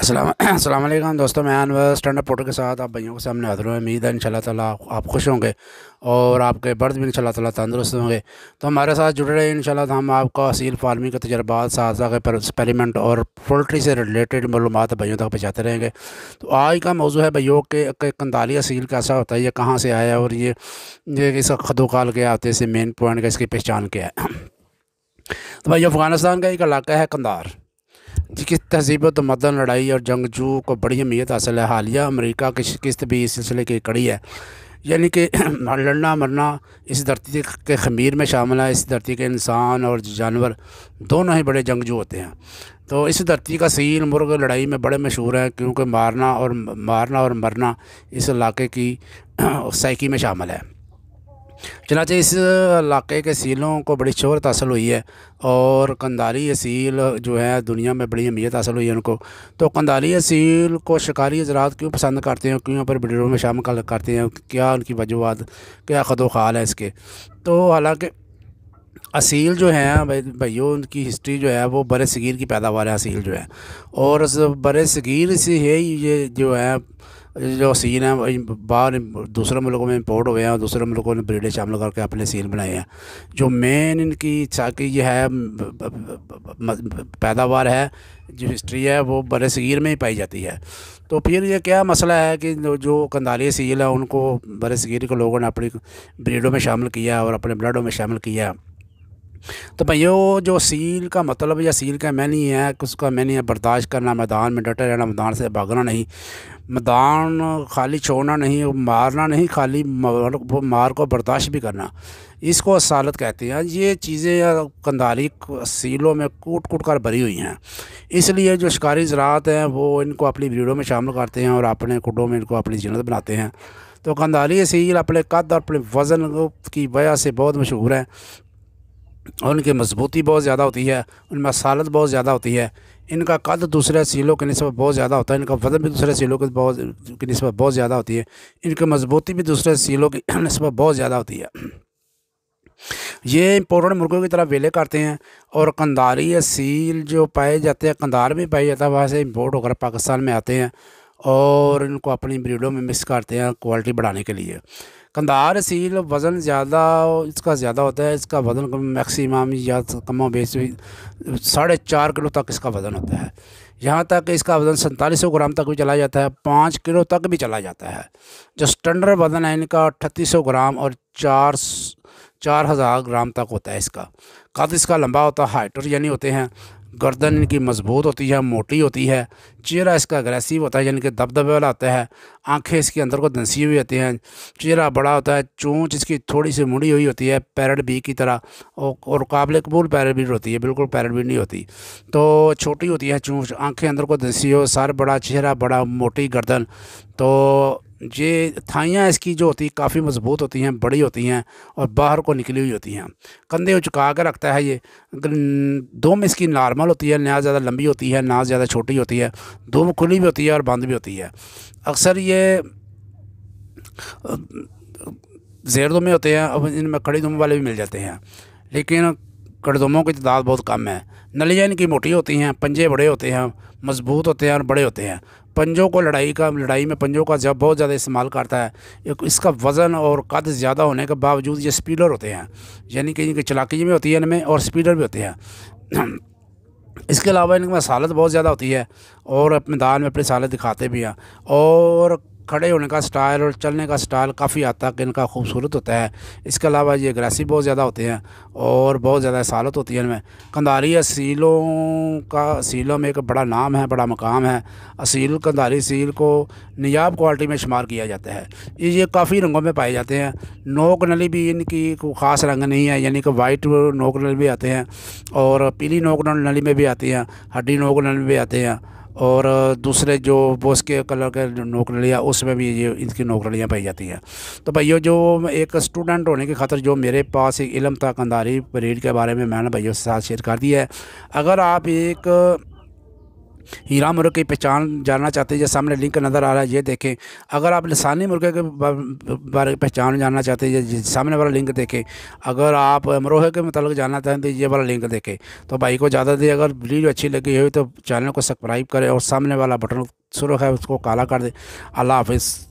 असलम दोस्तों मैं Anwar stand up के साथ आप भैयों के सामने हाजिर हूँ उम्मीद है इन ताला आप खुश होंगे और आपके बर्द भी इनशाला ताला तंदुरुस्त होंगे तो हमारे साथ जुड़े रहे इन तो हम आपको असील फार्मिंग के तजर्बा साजा के एक्सपेरिमेंट और पोल्ट्री से रिलेटेड मालूम भैयों तक पहुँचाते रहेंगे तो आज का मौजू है भैयों के कंदाली असील कैसा होता है ये कहाँ से आया और ये ये इसका खदोकाल क्या होते हैं मेन पॉइंट का इसकी पहचान क्या है तो भाई अफ़गानिस्तान का एक इलाका है कंदार की तहजीबत मदन लड़ाई और जंगजू को बड़ी अहमियत हासिल है हालिया अमरीका की शिकस्त भी इस सिलसिले की कड़ी है यानी कि लड़ना मरना इस धरती के खमीर में शामिल है इस धरती के इंसान और जानवर दोनों ही बड़े जंगजू होते हैं तो इस धरती का सील मुर्ग लड़ाई में बड़े मशहूर है क्योंकि मारना और मारना और मरना इस इलाके की साइकी में शामिल है चनाचे इस इलाके के सीलों को बड़ी शहरत हासिल हुई है और कंदारी सील जो है दुनिया में बड़ी अहमियत हासिल हुई है उनको तो कंदारी सील को शिकारी ज़रात क्यों पसंद करते हैं क्यों पर ब्रीडरों में शामिल करते हैं क्या उनकी वजूहत क्या खदो ख़ाल है इसके तो हालाँकि असील जो है भैया उनकी हिस्ट्री जो है वो बर सगीर की पैदावार है असील जो है और बर सगीर से है ये जो है जो सीन है बाहर दूसरे मुल्कों में इम्पोर्ट हुए हैं और दूसरे मुल्कों ने ब्रीडें शामिल करके अपने सीन बनाए हैं जो मेन इनकी चाकि ये है पैदावार है जो हिस्ट्री है वो बड़े सगीर में ही पाई जाती है तो फिर ये क्या मसला है कि जो कंदाली सील है उनको बड़े सगीर के लोगों ने अपनी ब्रीडों में शामिल किया और अपने ब्लडों में शामिल किया तो भैया जो सील का मतलब या सील का मैं नहीं है कि उसका नहीं है बर्दाश्त करना मैदान में डटे रहना मैदान से भागना नहीं मैदान खाली छोड़ना नहीं मारना नहीं खाली मार, मार को बर्दाश्त भी करना इसको असालत कहते हैं ये चीज़ें कंधारी सीलों में कूट कूट कर भरी हुई हैं इसलिए जो शिकारी ज़रात हैं वो इनको अपनी ब्रीडों में शामिल करते हैं और अपने कुडों में इनको अपनी जिनत बनाते हैं तो कंधारी सील अपने कद और अपने वज़न की वजह से बहुत मशहूर है और उनकी मजबूती बहुत ज़्यादा होती है उनमें सालत बहुत ज़्यादा होती है इनका कद दूसरे सीलों के नस्बत बहुत ज़्यादा होता है इनका वजन भी दूसरे सीलों के बहुत की नस्बत बहुत ज़्यादा होती है इनकी मजबूती भी दूसरे सीलों की नस्बत बहुत ज़्यादा होती है ये इम्पोर्टेंट मुर्गों की तरह वेले करते हैं और कंधारी या सील जो पाए जाते हैं कंधार भी पाया जाता है वहाँ से इम्पोर्ट होकर पाकिस्तान में आते हैं और इनको अपनी ब्रीडों में मिक्स करते हैं क्वालिटी बढ़ाने के लिए कंधार सील वज़न ज़्यादा इसका ज़्यादा होता है इसका वज़न मैक्सिमम या कम बेस साढ़े चार किलो तक इसका वज़न होता है यहाँ तक इसका वज़न सैंतालीस सौ ग्राम तक भी चला जाता है पाँच किलो तक भी चला जाता है जो स्टैंडर्ड वज़न है इनका अट्ठतीस सौ ग्राम और चार चार हज़ार ग्राम तक होता है इसका कद इसका लंबा होता है हाइटर यानी होते हैं गर्दन इनकी मजबूत होती है मोटी होती है चेहरा इसका अग्रेसिव होता है यानी कि दबदबे वाला होता है आंखें इसके अंदर को धंसी हुई होती हैं चेहरा बड़ा होता है चोंच इसकी थोड़ी सी मुड़ी हुई होती है पैरट बी की तरह और काबिल कबूल पैरट भी होती है बिल्कुल पैरट भी नहीं होती तो छोटी होती है चोंच आँखें अंदर को धंसी हो सर बड़ा चेहरा बड़ा मोटी गर्दन तो ये थाइयाँ इसकी जो होती काफ़ी मज़बूत होती हैं बड़ी होती हैं और बाहर को निकली हुई होती हैं कंधे उचका कर रखता है ये दोम इसकी नॉर्मल होती है ना ज़्यादा लंबी होती है ना ज़्यादा छोटी होती है दोम खुली भी होती है और बंद भी होती है अक्सर ये जेर में होते हैं अब इनमें खड़ी दुम वाले भी मिल जाते हैं लेकिन करदमों की तादाद बहुत कम है नलियाँ इनकी मोटी होती हैं पंजे बड़े होते हैं मजबूत होते हैं और बड़े होते हैं पंजों को लड़ाई का लड़ाई में पंजों का जब बहुत ज़्यादा इस्तेमाल करता है इसका वज़न और कद ज़्यादा होने के बावजूद ये स्पीडर होते हैं यानी कि इनकी चलाकी भी होती है इनमें और स्पीडर भी होते हैं इसके अलावा इनमें मसालत बहुत ज़्यादा होती है और अपने दान में अपनी सालत दिखाते भी हैं और खड़े होने का स्टाइल और चलने का स्टाइल काफ़ी हद तक इनका खूबसूरत होता है इसके अलावा ये ग्रेसी बहुत ज़्यादा होते हैं और बहुत ज़्यादा सालत होती है इनमें कंधारी असीलों का असीलों में एक बड़ा नाम है बड़ा मकाम है असील कंधारी सील को नियाब क्वालिटी में शुमार किया जाता है ये काफ़ी रंगों में पाए जाते हैं नोक नली भी इनकी कोई ख़ास रंग नहीं है यानी कि वाइट नोक नली भी आते हैं और पीली नोक नली में भी आती हैं हड्डी नोक नली में भी आते हैं और दूसरे जो बोस के कलर के नौकरियाँ उसमें भी ये इनकी नौकरियाँ पाई जाती हैं तो भाइयों जो एक स्टूडेंट होने की खातर जो मेरे पास एक इलम था परेड के बारे में मैंने भाइयों के साथ शेयर कर दिया है अगर आप एक हीरा मुर्गे की पहचान जानना चाहते हैं जैसे सामने लिंक नज़र आ रहा है ये देखें अगर आप लसानी मुर्गे के बारे में पहचान जानना चाहते हैं सामने वाला लिंक देखें अगर आप अमरोहे के मतलब जानना चाहते हैं तो ये वाला लिंक देखें तो भाई को ज़्यादा दी अगर वीडियो अच्छी लगी हुई तो चैनल को सब्सक्राइब करें और सामने वाला बटन शुरू है उसको काला कर दें अल्लाह हाफिज़